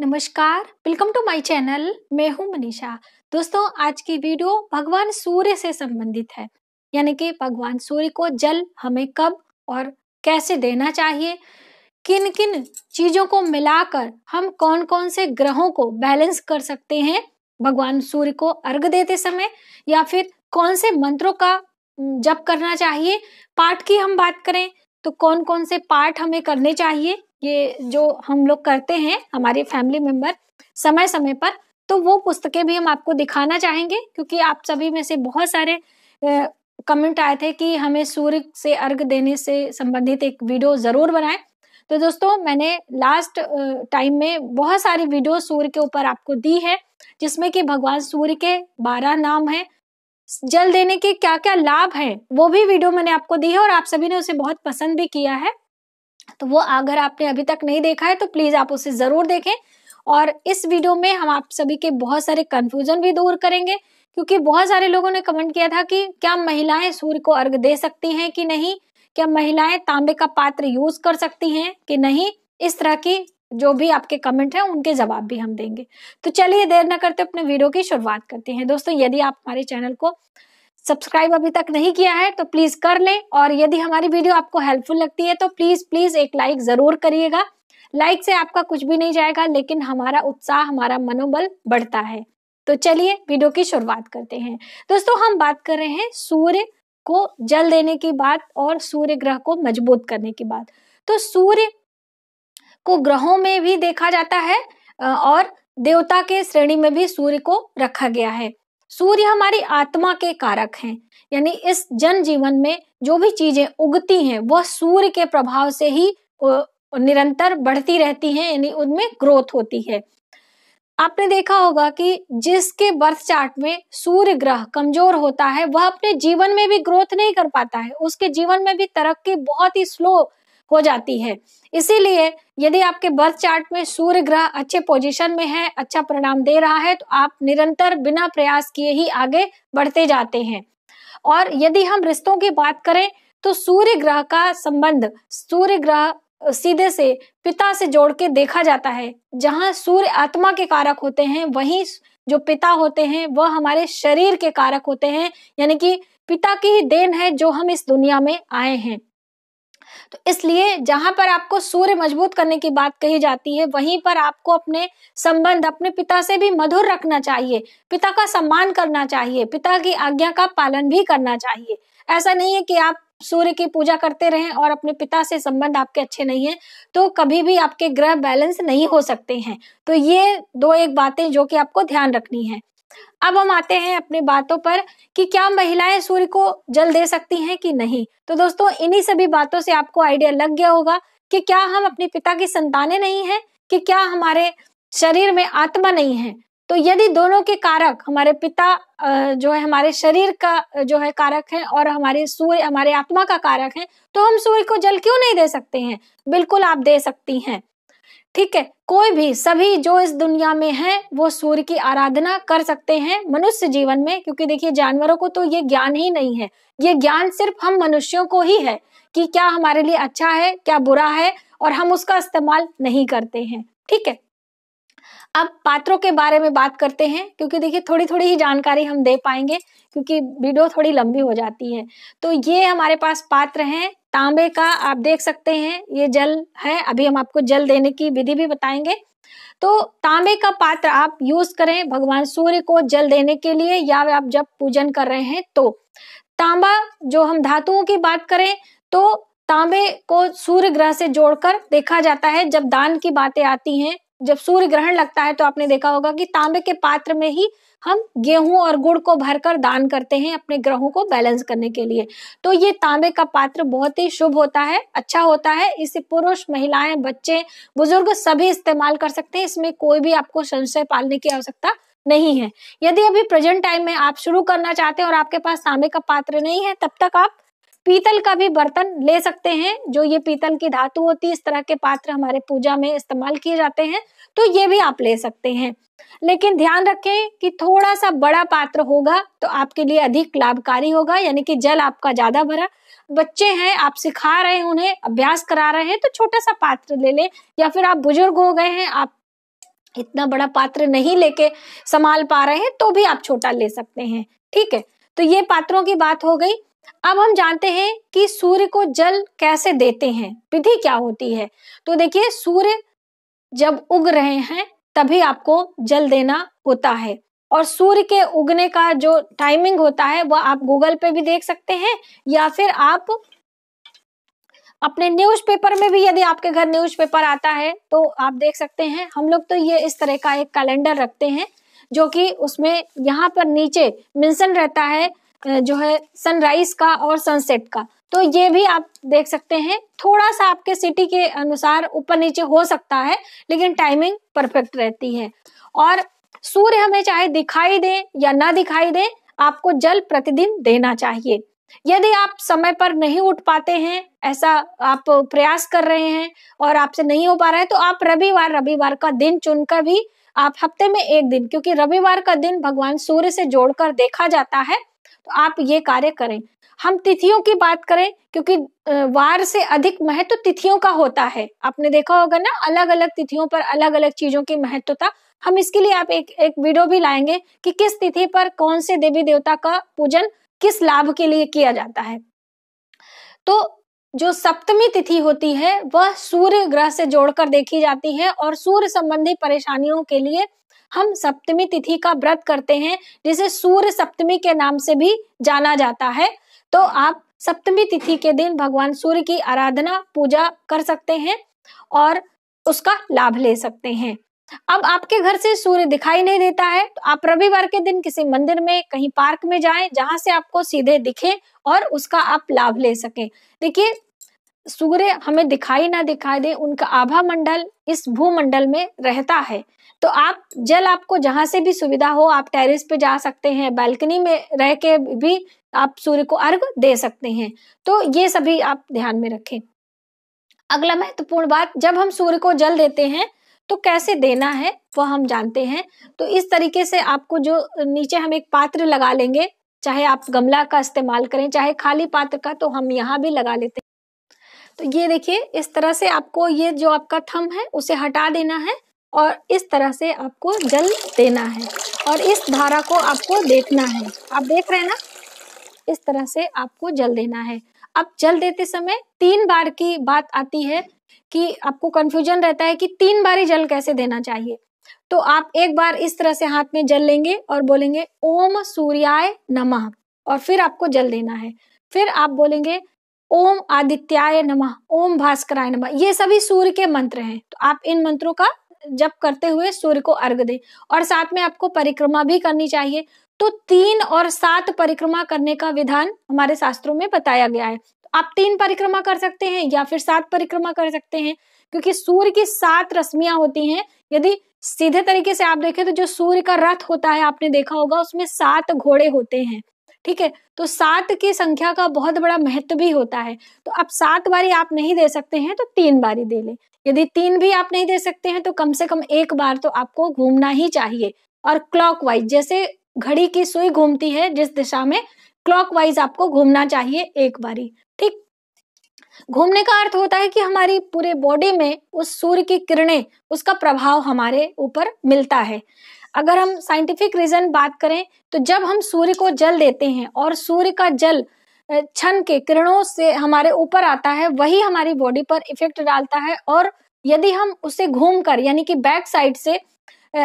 नमस्कार welcome to my channel मैं हूं मनीषा दोस्तों आज की वीडियो भगवान सूर्य से संबंधित है यानी कि भगवान सूर्य को जल हमें कब और कैसे देना चाहिए किन किन चीजों को मिलाकर हम कौन कौन से ग्रहों को बैलेंस कर सकते हैं भगवान सूर्य को अर्घ देते समय या फिर कौन से मंत्रों का जप करना चाहिए पाठ की हम बात करें तो कौन कौन से पाठ हमें करने चाहिए ये जो हम लोग करते हैं हमारे फैमिली मेंबर समय समय पर तो वो पुस्तकें भी हम आपको दिखाना चाहेंगे क्योंकि आप सभी में से बहुत सारे कमेंट आए थे कि हमें सूर्य से अर्घ देने से संबंधित एक वीडियो जरूर बनाएं तो दोस्तों मैंने लास्ट टाइम में बहुत सारी वीडियो सूर्य के ऊपर आपको दी है जिसमें कि भगवान सूर्य के बारह नाम हैं जल देने के क्या क्या लाभ हैं वो भी वीडियो मैंने आपको दी है और आप सभी ने उसे बहुत पसंद भी किया है तो वो अगर आपने अभी तक नहीं देखा है तो प्लीज़ आप उसे ज़रूर देखें और इस वीडियो में हम आप सभी के बहुत सारे कन्फ्यूजन भी दूर करेंगे क्योंकि बहुत सारे लोगों ने कमेंट किया था कि क्या महिलाएं सूर्य को अर्घ दे सकती हैं कि नहीं क्या महिलाएं तांबे का पात्र यूज कर सकती हैं कि नहीं इस तरह की जो भी आपके कमेंट हैं उनके जवाब भी हम देंगे तो चलिए देर न करते अपने वीडियो की शुरुआत करते हैं दोस्तों यदि आप हमारे चैनल को सब्सक्राइब अभी तक नहीं किया है तो प्लीज कर ले और यदि हमारी वीडियो आपको हेल्पफुल लगती है तो प्लीज प्लीज एक लाइक जरूर करिएगा लाइक से आपका कुछ भी नहीं जाएगा लेकिन हमारा उत्साह हमारा मनोबल बढ़ता है तो चलिए वीडियो की शुरुआत करते हैं दोस्तों हम बात कर रहे हैं सूर्य को जल देने की बात और सूर्य ग्रह को मजबूत करने की बात तो सूर्य को ग्रहों में भी देखा जाता है और देवता के श्रेणी में भी सूर्य को रखा गया है सूर्य हमारी आत्मा के कारक हैं यानी इस जन जीवन में जो भी चीजें उगती हैं वह सूर्य के प्रभाव से ही निरंतर बढ़ती रहती हैं यानी उनमें ग्रोथ होती है आपने देखा होगा कि जिसके बर्थ चार्ट में सूर्य ग्रह कमजोर होता है वह अपने जीवन में भी ग्रोथ नहीं कर पाता है उसके जीवन में भी तरक्की बहुत ही स्लो हो जाती है इसीलिए यदि आपके बर्थ चार्ट में सूर्य ग्रह अच्छे पोजीशन में है अच्छा परिणाम दे रहा है तो आप निरंतर बिना प्रयास किए ही आगे बढ़ते जाते हैं और यदि हम रिश्तों की बात करें तो सूर्य ग्रह का संबंध सूर्य ग्रह सीधे से पिता से जोड़ के देखा जाता है जहाँ सूर्य आत्मा के कारक होते हैं वहीं जो पिता होते हैं वह हमारे शरीर के कारक होते हैं यानी कि पिता की ही देन है जो हम इस दुनिया में आए हैं तो इसलिए जहां पर आपको सूर्य मजबूत करने की बात कही जाती है वहीं पर आपको अपने संबंध अपने पिता से भी मधुर रखना चाहिए पिता का सम्मान करना चाहिए पिता की आज्ञा का पालन भी करना चाहिए ऐसा नहीं है कि आप सूर्य की पूजा करते रहें और अपने पिता से संबंध आपके अच्छे नहीं है तो कभी भी आपके ग्रह बैलेंस नहीं हो सकते हैं तो ये दो एक बातें जो कि आपको ध्यान रखनी है अब हम आते हैं अपनी बातों पर कि क्या महिलाएं सूर्य को जल दे सकती हैं कि नहीं तो दोस्तों इन्हीं सभी बातों से आपको आइडिया लग गया होगा कि क्या हम अपने पिता की संतानें नहीं हैं कि क्या हमारे शरीर में आत्मा नहीं है तो यदि दोनों के कारक हमारे पिता जो है हमारे शरीर का जो है कारक है और हमारे सूर्य हमारे आत्मा का कारक है तो हम सूर्य को जल क्यों नहीं दे सकते हैं बिल्कुल आप दे सकती हैं ठीक है कोई भी सभी जो इस दुनिया में हैं वो सूर्य की आराधना कर सकते हैं मनुष्य जीवन में क्योंकि देखिए जानवरों को तो ये ज्ञान ही नहीं है ये ज्ञान सिर्फ हम मनुष्यों को ही है कि क्या हमारे लिए अच्छा है क्या बुरा है और हम उसका इस्तेमाल नहीं करते हैं ठीक है अब पात्रों के बारे में बात करते हैं क्योंकि देखिए थोड़ी थोड़ी ही जानकारी हम दे पाएंगे क्योंकि वीडियो थोड़ी लंबी हो जाती है तो ये हमारे पास पात्र हैं तांबे का आप देख सकते हैं ये जल है अभी हम आपको जल देने की विधि भी बताएंगे तो तांबे का पात्र आप यूज करें भगवान सूर्य को जल देने के लिए या आप जब पूजन कर रहे हैं तो तांबा जो हम धातुओं की बात करें तो तांबे को सूर्य ग्रह से जोड़कर देखा जाता है जब दान की बातें आती हैं जब सूर्य ग्रहण लगता है तो आपने देखा होगा कि तांबे के पात्र में ही हम गेहूं और गुड़ को भरकर दान करते हैं अपने ग्रहों को बैलेंस करने के लिए तो ये तांबे का पात्र बहुत ही शुभ होता है अच्छा होता है इसे पुरुष महिलाएं बच्चे बुजुर्ग सभी इस्तेमाल कर सकते हैं इसमें कोई भी आपको संशय पालने की आवश्यकता नहीं है यदि अभी प्रेजेंट टाइम में आप शुरू करना चाहते हैं और आपके पास तांबे का पात्र नहीं है तब तक आप पीतल का भी बर्तन ले सकते हैं जो ये पीतल की धातु होती है इस तरह के पात्र हमारे पूजा में इस्तेमाल किए जाते हैं तो ये भी आप ले सकते हैं लेकिन ध्यान रखें कि थोड़ा सा बड़ा पात्र होगा तो आपके लिए अधिक लाभकारी होगा यानी कि जल आपका ज्यादा भरा बच्चे हैं आप सिखा रहे हैं उन्हें अभ्यास करा रहे हैं तो छोटा सा पात्र ले लें या फिर आप बुजुर्ग हो गए हैं आप इतना बड़ा पात्र नहीं लेके संभाल पा रहे हैं तो भी आप छोटा ले सकते हैं ठीक है तो ये पात्रों की बात हो गई अब हम जानते हैं कि सूर्य को जल कैसे देते हैं विधि क्या होती है तो देखिए सूर्य जब उग रहे हैं तभी आपको जल देना होता है और सूर्य के उगने का जो टाइमिंग होता है वह आप गूगल पे भी देख सकते हैं या फिर आप अपने न्यूज़पेपर में भी यदि आपके घर न्यूज़पेपर आता है तो आप देख सकते हैं हम लोग तो ये इस तरह का एक कैलेंडर रखते हैं जो कि उसमें यहाँ पर नीचे मेंशन रहता है जो है सनराइज का और सनसेट का तो ये भी आप देख सकते हैं थोड़ा सा आपके सिटी के अनुसार ऊपर नीचे हो सकता है लेकिन टाइमिंग परफेक्ट रहती है और सूर्य हमें चाहे दिखाई दे या ना दिखाई दे आपको जल प्रतिदिन देना चाहिए यदि आप समय पर नहीं उठ पाते हैं ऐसा आप प्रयास कर रहे हैं और आपसे नहीं हो पा रहा है तो आप रविवार रविवार का दिन चुनकर भी आप हफ्ते में एक दिन क्योंकि रविवार का दिन भगवान सूर्य से जोड़कर देखा जाता है आप ये कार्य करें हम तिथियों की बात करें क्योंकि वार से अधिक महत्व तो तिथियों का होता है आपने देखा होगा ना अलग अलग तिथियों पर अलग अलग चीजों की महत्वता हम इसके लिए आप एक एक वीडियो भी लाएंगे कि किस तिथि पर कौन से देवी देवता का पूजन किस लाभ के लिए किया जाता है तो जो सप्तमी तिथि होती है वह सूर्य ग्रह से जोड़कर देखी जाती है और सूर्य संबंधी परेशानियों के लिए हम सप्तमी तिथि का व्रत करते हैं जिसे सूर्य सप्तमी के नाम से भी जाना जाता है तो आप सप्तमी तिथि के दिन भगवान सूर्य की आराधना पूजा कर सकते हैं और उसका लाभ ले सकते हैं अब आपके घर से सूर्य दिखाई नहीं देता है तो आप रविवार के दिन किसी मंदिर में कहीं पार्क में जाएं जहां से आपको सीधे दिखे और उसका आप लाभ ले सके देखिए सूर्य हमें दिखाई ना दिखाई दे उनका आभा मंडल इस भूमंडल में रहता है तो आप जल आपको जहां से भी सुविधा हो आप टेरिस पे जा सकते हैं बालकनी में रह के भी आप सूर्य को अर्घ दे सकते हैं तो ये सभी आप ध्यान में रखें अगला महत्वपूर्ण तो बात जब हम सूर्य को जल देते हैं तो कैसे देना है वह हम जानते हैं तो इस तरीके से आपको जो नीचे हम एक पात्र लगा लेंगे चाहे आप गमला का इस्तेमाल करें चाहे खाली पात्र का तो हम यहाँ भी लगा लेते हैं तो ये देखिए इस तरह से आपको ये जो आपका थम है उसे हटा देना है और इस तरह से आपको जल देना है और इस धारा को आपको देखना है आप देख रहे हैं ना इस तरह से आपको जल देना है अब जल देते समय तीन बार की बात आती है कि आपको कंफ्यूजन रहता है कि तीन बार ही जल कैसे देना चाहिए तो आप एक बार इस तरह से हाथ में जल लेंगे और बोलेंगे ओम सूर्याय नमः और फिर आपको जल देना है फिर आप बोलेंगे ओम आदित्याय नमः ओम भास्कराय नमः ये सभी सूर्य के मंत्र हैं तो आप इन मंत्रों का जप करते हुए सूर्य को अर्घ दे और साथ में आपको परिक्रमा भी करनी चाहिए तो तीन और सात परिक्रमा करने का विधान हमारे शास्त्रों में बताया गया है आप तीन परिक्रमा कर सकते हैं या फिर सात परिक्रमा कर सकते हैं क्योंकि सूर्य की सात रश्मियां होती हैं यदि सीधे तरीके से आप देखें तो जो सूर्य का रथ होता है आपने देखा होगा उसमें सात घोड़े होते हैं ठीक है तो सात की संख्या का बहुत बड़ा महत्व भी होता है तो आप सात बारी आप नहीं दे सकते हैं तो तीन बारी दे लें यदि तीन भी आप नहीं दे सकते हैं तो कम से कम एक बार तो आपको घूमना ही चाहिए और क्लॉकवाइज जैसे घड़ी की सुई घूमती है जिस दिशा में क्लॉकवाइज आपको घूमना चाहिए एक बारी ठीक घूमने का अर्थ होता है कि हमारी पूरे बॉडी में उस सूर्य की किरणें उसका प्रभाव हमारे ऊपर मिलता है अगर हम साइंटिफिक रीजन बात करें तो जब हम सूर्य को जल देते हैं और सूर्य का जल छन के किरणों से हमारे ऊपर आता है वही हमारी बॉडी पर इफेक्ट डालता है और यदि हम उसे घूम कर यानी कि बैक साइड से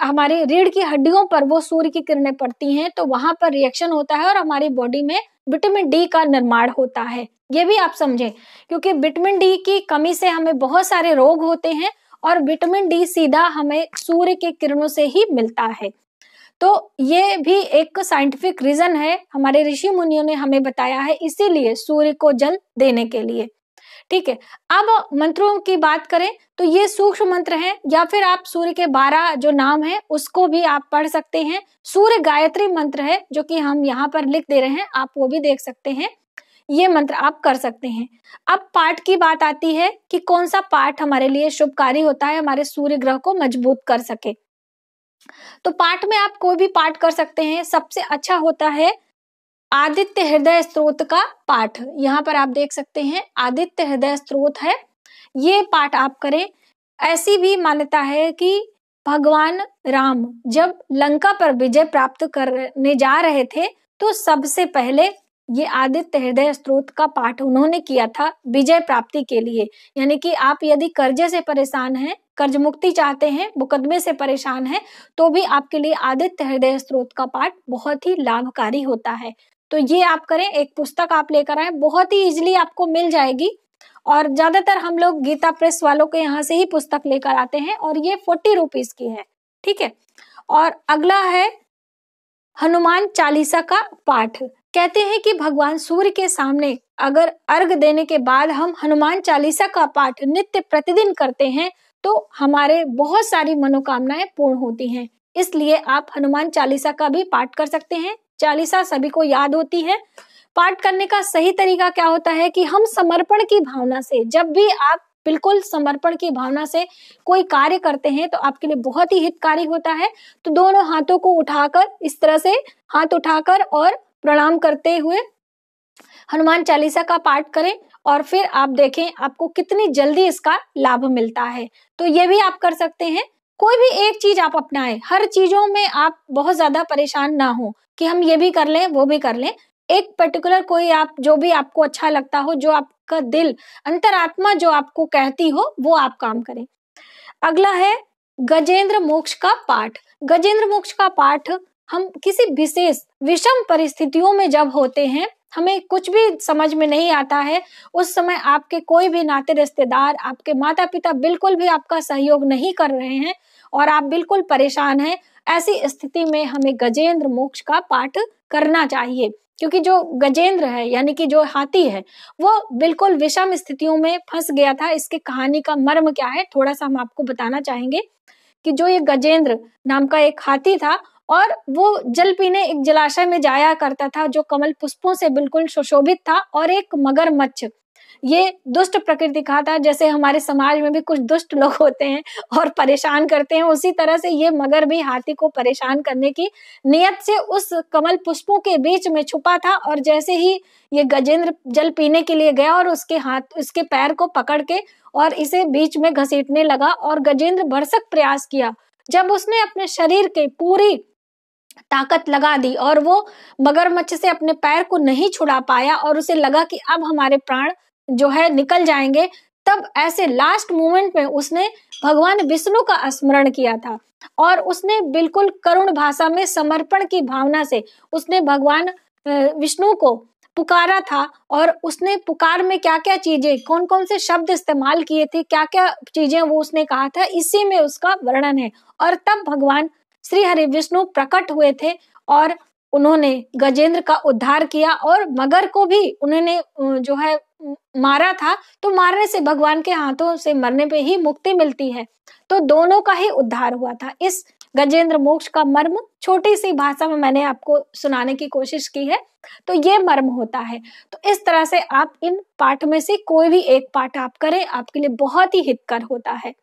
हमारी रीढ़ की हड्डियों पर वो सूर्य की किरणें पड़ती हैं तो वहां पर रिएक्शन होता है और हमारी बॉडी में विटामिन डी का निर्माण होता है ये भी आप समझें क्योंकि विटामिन डी की कमी से हमें बहुत सारे रोग होते हैं और विटामिन डी सीधा हमें सूर्य के किरणों से ही मिलता है तो ये भी एक साइंटिफिक रीजन है हमारे ऋषि मुनियों ने हमें बताया है इसीलिए सूर्य को जल देने के लिए ठीक है अब मंत्रों की बात करें तो ये सूक्ष्म मंत्र हैं या फिर आप सूर्य के बारह जो नाम है उसको भी आप पढ़ सकते हैं सूर्य गायत्री मंत्र है जो कि हम यहाँ पर लिख दे रहे हैं आप वो भी देख सकते हैं ये मंत्र आप कर सकते हैं अब पाठ की बात आती है कि कौन सा पाठ हमारे लिए शुभकारी होता है हमारे सूर्य ग्रह को मजबूत कर सके तो पाठ में आप कोई भी पाठ कर सकते हैं सबसे अच्छा होता है आदित्य हृदय स्त्रोत का पाठ यहाँ पर आप देख सकते हैं आदित्य हृदय स्त्रोत है ये पाठ आप करें ऐसी भी मान्यता है कि भगवान राम जब लंका पर विजय प्राप्त करने जा रहे थे तो सबसे पहले ये आदित्य हृदय स्त्रोत का पाठ उन्होंने किया था विजय प्राप्ति के लिए यानी कि आप यदि कर्जे से परेशान हैं कर्ज मुक्ति चाहते हैं मुकदमे से परेशान हैं तो भी आपके लिए आदित्य हृदय स्रोत का पाठ बहुत ही लाभकारी होता है तो ये आप करें एक पुस्तक आप लेकर आए बहुत ही इजिली आपको मिल जाएगी और ज्यादातर हम लोग गीता प्रेस वालों के यहाँ से ही पुस्तक लेकर आते हैं और ये फोर्टी रुपीज की है ठीक है और अगला है हनुमान चालीसा का पाठ कहते हैं कि भगवान सूर्य के सामने अगर अर्घ देने के बाद हम हनुमान चालीसा का पाठ नित्य प्रतिदिन करते हैं तो हमारे बहुत सारी मनोकामनाएं पूर्ण होती हैं इसलिए आप हनुमान चालीसा का भी पाठ कर सकते हैं चालीसा सभी को याद होती है पाठ करने का सही तरीका क्या होता है कि हम समर्पण की भावना से जब भी आप बिल्कुल समर्पण की भावना से कोई कार्य करते हैं तो आपके लिए बहुत ही हितकारी होता है तो दोनों हाथों को उठाकर इस तरह से हाथ उठाकर और प्रणाम करते हुए हनुमान चालीसा का पाठ करें और फिर आप देखें आपको कितनी जल्दी इसका लाभ मिलता है तो ये भी आप कर सकते हैं कोई भी एक चीज आप अपनाएं हर चीजों में आप बहुत ज्यादा परेशान ना हो कि हम ये भी कर लें वो भी कर लें एक पर्टिकुलर कोई आप जो भी आपको अच्छा लगता हो जो आपका दिल अंतरात्मा जो आपको कहती हो वो आप काम करें अगला है गजेंद्र मोक्ष का पाठ गजेंद्र मोक्ष का पाठ हम किसी विशेष विषम परिस्थितियों में जब होते हैं हमें कुछ भी समझ में नहीं आता है उस समय आपके कोई भी नाते रिश्तेदार आपके माता पिता बिल्कुल भी आपका सहयोग नहीं कर रहे हैं और आप बिल्कुल परेशान हैं ऐसी स्थिति में हमें गजेंद्र मोक्ष का पाठ करना चाहिए क्योंकि जो गजेंद्र है यानी कि जो हाथी है वो बिल्कुल विषम स्थितियों में फंस गया था इसके कहानी का मर्म क्या है थोड़ा सा हम आपको बताना चाहेंगे कि जो ये गजेंद्र नाम का एक हाथी था और वो जल पीने एक जलाशय में जाया करता था जो कमल पुष्पों से बिल्कुल सुशोभित था और एक मगरमच्छ ये दुष्ट प्रकृति का था जैसे हमारे समाज में भी कुछ दुष्ट लोग होते हैं और परेशान करते हैं उसी तरह से ये मगर भी हाथी को परेशान करने की नियत से उस कमल पुष्पों के बीच में छुपा था और जैसे ही ये गजेंद्र जल पीने के लिए गया और उसके हाथ उसके पैर को पकड़ के और इसे बीच में घसीटने लगा और गजेंद्र भरसक प्रयास किया जब उसने अपने शरीर के पूरी ताकत लगा दी और वो मगरमच्छ से अपने पैर को नहीं छुड़ा पाया और उसे लगा कि अब हमारे प्राण जो है निकल जाएंगे तब ऐसे लास्ट मोमेंट में उसने भगवान विष्णु का स्मरण किया था और उसने बिल्कुल करुण भाषा में समर्पण की भावना से उसने भगवान विष्णु को पुकारा था और उसने पुकार में क्या क्या चीजें कौन कौन से शब्द इस्तेमाल किए थे क्या क्या चीजें वो उसने कहा था इसी में उसका वर्णन है और तब भगवान श्री हरि विष्णु प्रकट हुए थे और उन्होंने गजेंद्र का उद्धार किया और मगर को भी उन्होंने जो है मारा था तो मारने से भगवान के हाथों से मरने पे ही मुक्ति मिलती है तो दोनों का ही उद्धार हुआ था इस गजेंद्र मोक्ष का मर्म छोटी सी भाषा में मैंने आपको सुनाने की कोशिश की है तो ये मर्म होता है तो इस तरह से आप इन पाठ में से कोई भी एक पाठ आप करें आपके लिए बहुत ही हितकर होता है